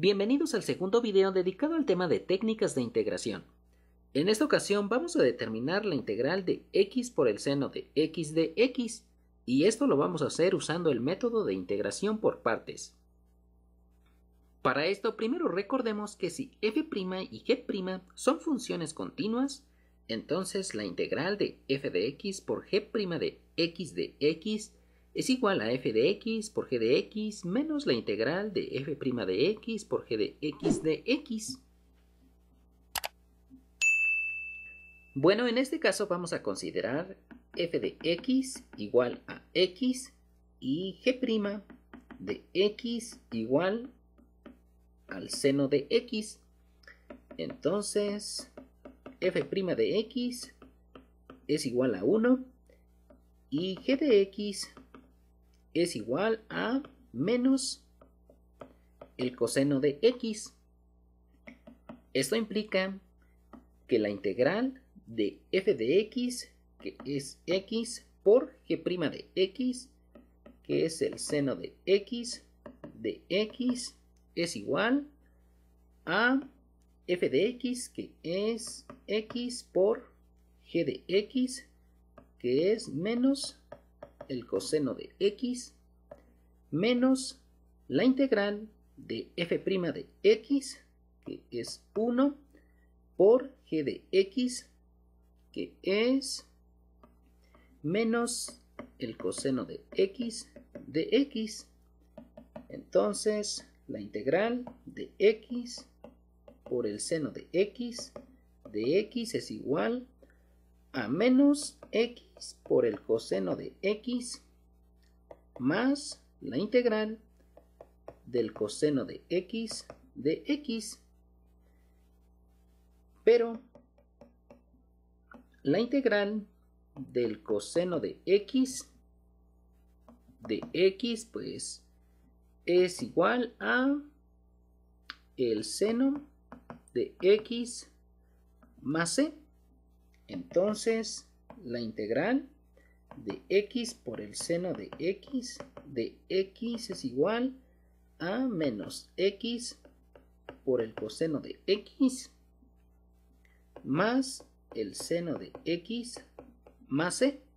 Bienvenidos al segundo video dedicado al tema de técnicas de integración. En esta ocasión vamos a determinar la integral de x por el seno de x de x y esto lo vamos a hacer usando el método de integración por partes. Para esto primero recordemos que si f' y g' son funciones continuas, entonces la integral de f de x por g' de x de x es igual a f de x por g de x menos la integral de f' de x por g de x de x. Bueno, en este caso vamos a considerar f de x igual a x y g' de x igual al seno de x. Entonces, f' de x es igual a 1 y g de x es igual a menos el coseno de x. Esto implica que la integral de f de x, que es x, por g' de x, que es el seno de x, de x, es igual a f de x, que es x por g de x, que es menos el coseno de x menos la integral de f' de x, que es 1, por g de x, que es menos el coseno de x de x. Entonces, la integral de x por el seno de x de x es igual a menos x por el coseno de x más la integral del coseno de x de x. Pero la integral del coseno de x de x pues es igual a el seno de x más c. Entonces, la integral de x por el seno de x de x es igual a menos x por el coseno de x más el seno de x más c. E.